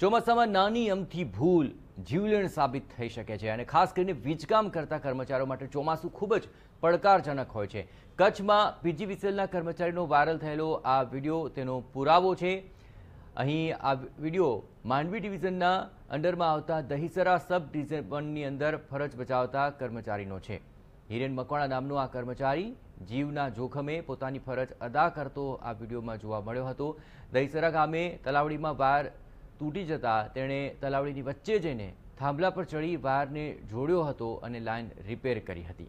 ચોમાસામાં નાની અમથી ભૂલ જીવલેણ સાબિત થઈ શકે છે અને ખાસ કરીને વીજકામ કરતા કર્મચારીઓ માટે ચોમાસું ખૂબ જ પડકારજનક હોય છે કચ્છમાં પીજી પીજીવીસીએલના કર્મચારીનો વાયરલ થયેલો આ વિડીયો તેનો પુરાવો છે અહીં આ વિડીયો માંડવી ડિવિઝનના અંડરમાં આવતા દહીસરા સબ ડિવિઝનની અંદર ફરજ બજાવતા કર્મચારીનો છે હિરેન મકવાણા નામનો આ કર્મચારી જીવના જોખમે પોતાની ફરજ અદા કરતો આ વિડીયોમાં જોવા મળ્યો હતો દહીસરા ગામે તલાવડીમાં વાયર તૂટી જતાં તેણે તલાવડીની વચ્ચે જઈને થાંભલા પર ચડી વારને જોડ્યો હતો અને લાઇન રિપેર કરી હતી